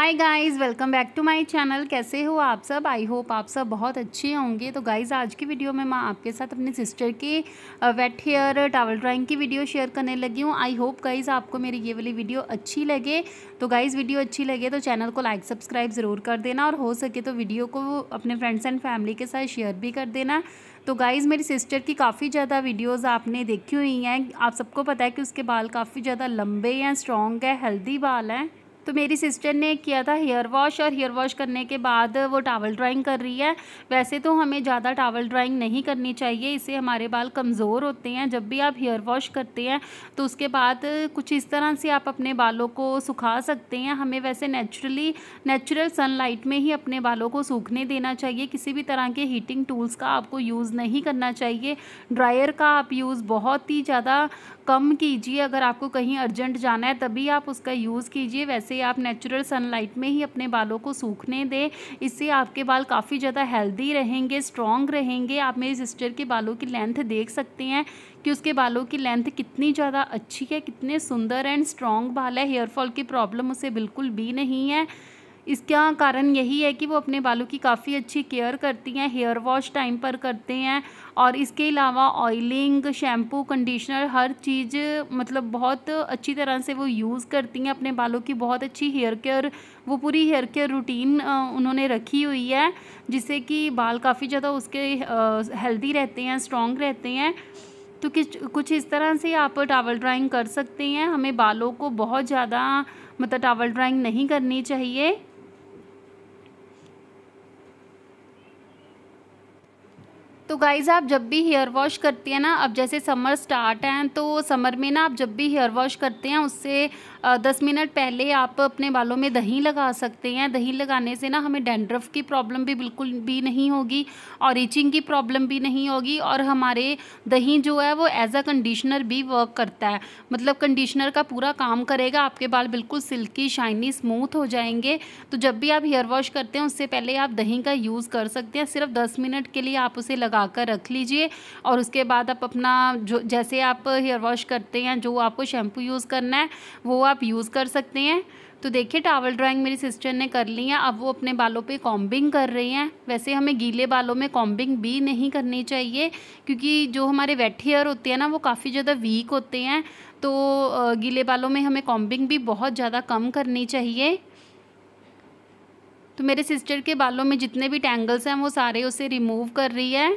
hi guys welcome back to my channel कैसे हो आप सब आई होप आप सब बहुत अच्छे होंगे तो गाइस आज की वीडियो में मैं आपके साथ अपने सिस्टर के वेट हेयर टावल ड्राइंग की वीडियो शेयर करने लगी हूँ आई होप गाइस आपको मेरी ये वाली वीडियो अच्छी लगे तो गाइस वीडियो अच्छी लगे तो चैनल को लाइक सब्सक्राइब ज़रूर कर देना और हो सके तो वीडियो को अपने फ्रेंड्स एंड फैमिली के साथ शेयर भी कर देना तो गाइज़ मेरी सिस्टर की काफ़ी ज़्यादा वीडियोज़ आपने देखी हुई हैं आप सबको पता है कि उसके बाल काफ़ी ज़्यादा लंबे हैं स्ट्रॉन्ग है हेल्दी बाल हैं तो मेरी सिस्टर ने किया था हेयर वॉश और हेयर वॉश करने के बाद वो टावल ड्राइंग कर रही है वैसे तो हमें ज़्यादा टावल ड्राइंग नहीं करनी चाहिए इससे हमारे बाल कमज़ोर होते हैं जब भी आप हेयर वॉश करते हैं तो उसके बाद कुछ इस तरह से आप अपने बालों को सुखा सकते हैं हमें वैसे नेचुरली नेचुरल सनलाइट में ही अपने बालों को सूखने देना चाहिए किसी भी तरह के हीटिंग टूल्स का आपको यूज़ नहीं करना चाहिए ड्रायर का आप यूज़ बहुत ही ज़्यादा कम कीजिए अगर आपको कहीं अर्जेंट जाना है तभी आप उसका यूज़ कीजिए वैसे चाहिए आप नेचुरल सनलाइट में ही अपने बालों को सूखने दें इससे आपके बाल काफ़ी ज़्यादा हेल्दी रहेंगे स्ट्रॉन्ग रहेंगे आप मेरी सिस्टर के बालों की लेंथ देख सकते हैं कि उसके बालों की लेंथ कितनी ज़्यादा अच्छी है कितने सुंदर एंड स्ट्रॉन्ग बाल है हेयरफॉल की प्रॉब्लम उसे बिल्कुल भी नहीं है इसका कारण यही है कि वो अपने बालों की काफ़ी अच्छी केयर करती हैं हेयर वॉश टाइम पर करते हैं और इसके अलावा ऑयलिंग शैम्पू कंडीशनर हर चीज़ मतलब बहुत अच्छी तरह से वो यूज़ करती हैं अपने बालों की बहुत अच्छी हेयर केयर वो पूरी हेयर केयर रूटीन उन्होंने रखी हुई है जिससे कि बाल काफ़ी ज़्यादा उसके हेल्दी रहते हैं स्ट्रॉन्ग रहते हैं तो किस कुछ इस तरह से आप टावल ड्राइंग कर सकते हैं हमें बालों को बहुत ज़्यादा मतलब टावल ड्राइंग नहीं करनी चाहिए तो गाइज़ आप जब भी हेयर वॉश करती हैं ना अब जैसे समर स्टार्ट हैं तो समर में ना आप जब भी हेयर वॉश करते हैं उससे दस मिनट पहले आप अपने बालों में दही लगा सकते हैं दही लगाने से ना हमें डेंड्रफ की प्रॉब्लम भी बिल्कुल भी नहीं होगी और इचिंग की प्रॉब्लम भी नहीं होगी और हमारे दही जो है वो एज अ कंडीशनर भी वर्क करता है मतलब कंडीशनर का पूरा काम करेगा आपके बाल बिल्कुल सिल्की शाइनी स्मूथ हो जाएंगे तो जब भी आप हेयर वॉश करते हैं उससे पहले आप दही का यूज़ कर सकते हैं सिर्फ दस मिनट के लिए आप उसे लगा लगा कर रख लीजिए और उसके बाद आप अपना जो जैसे आप हेयर वॉश करते हैं जो आपको शैम्पू यूज़ करना है वो आप यूज़ कर सकते हैं तो देखिए टावल ड्राइंग मेरी सिस्टर ने कर ली है अब वो अपने बालों पे कॉम्बिंग कर रही हैं वैसे हमें गीले बालों में कॉम्बिंग भी नहीं करनी चाहिए क्योंकि जो हमारे वेट हेयर होते हैं ना वो काफ़ी ज़्यादा वीक होते हैं तो गीले बालों में हमें कॉम्बिंग भी बहुत ज़्यादा कम करनी चाहिए तो मेरे सिस्टर के बालों में जितने भी टैंगल्स हैं वो सारे उसे रिमूव कर रही है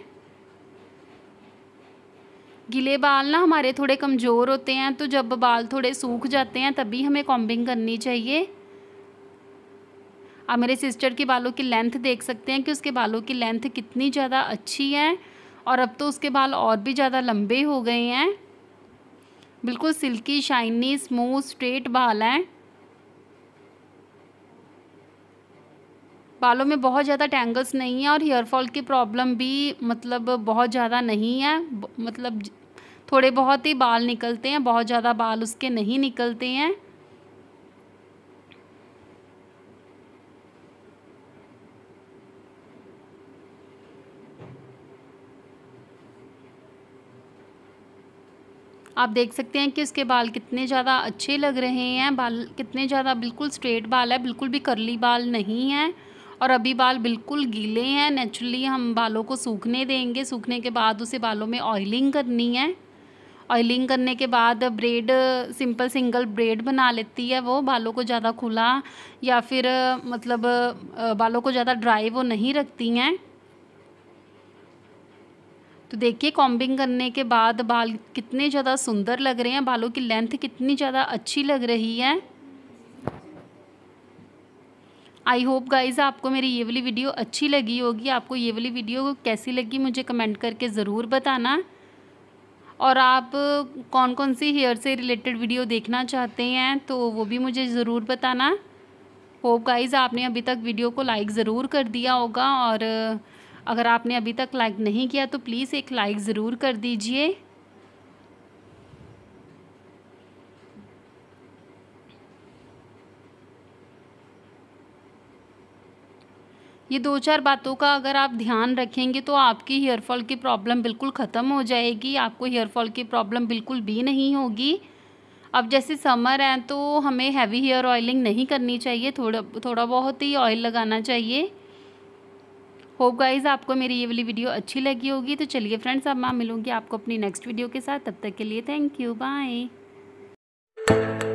गीले बाल ना हमारे थोड़े कमज़ोर होते हैं तो जब बाल थोड़े सूख जाते हैं तभी हमें कॉम्बिंग करनी चाहिए आप मेरे सिस्टर के बालों की लेंथ देख सकते हैं कि उसके बालों की लेंथ कितनी ज़्यादा अच्छी है और अब तो उसके बाल और भी ज़्यादा लंबे हो गए हैं बिल्कुल सिल्की शाइनी स्मूथ स्ट्रेट बाल हैं बालों में बहुत ज़्यादा टैंगल्स नहीं है और हेयर फॉल की प्रॉब्लम भी मतलब बहुत ज़्यादा नहीं है मतलब थोड़े बहुत ही बाल निकलते हैं बहुत ज़्यादा बाल उसके नहीं निकलते हैं आप देख सकते हैं कि उसके बाल कितने ज़्यादा अच्छे लग रहे हैं बाल कितने ज़्यादा बिल्कुल स्ट्रेट बाल है बिल्कुल भी करली बाल नहीं हैं और अभी बाल बिल्कुल गीले हैं नेचुरली हम बालों को सूखने देंगे सूखने के बाद उसे बालों में ऑयलिंग करनी है ऑयलिंग करने के बाद ब्रेड सिंपल सिंगल ब्रेड बना लेती है वो बालों को ज़्यादा खुला या फिर मतलब बालों को ज़्यादा ड्राई वो नहीं रखती हैं तो देखिए कॉम्बिंग करने के बाद बाल कितने ज़्यादा सुंदर लग रहे हैं बालों की लेंथ कितनी ज़्यादा अच्छी लग रही है आई होप गाइज आपको मेरी ये वाली वीडियो अच्छी लगी होगी आपको ये वाली वीडियो कैसी लगी मुझे कमेंट करके ज़रूर बताना और आप कौन कौन सी हेयर से रिलेटेड वीडियो देखना चाहते हैं तो वो भी मुझे ज़रूर बताना होप गाइज़ आपने अभी तक वीडियो को लाइक ज़रूर कर दिया होगा और अगर आपने अभी तक लाइक नहीं किया तो प्लीज़ एक लाइक ज़रूर कर दीजिए ये दो चार बातों का अगर आप ध्यान रखेंगे तो आपकी हेयरफॉल की प्रॉब्लम बिल्कुल ख़त्म हो जाएगी आपको हेयरफॉल की प्रॉब्लम बिल्कुल भी नहीं होगी अब जैसे समर है तो हमें हैवी हेयर ऑयलिंग नहीं करनी चाहिए थोड़ा थोड़ा बहुत ही ऑयल लगाना चाहिए होप गाइज आपको मेरी ये वाली वीडियो अच्छी लगी होगी तो चलिए फ्रेंड्स अब मैं मिलूँगी आपको अपनी नेक्स्ट वीडियो के साथ तब तक के लिए थैंक यू बाय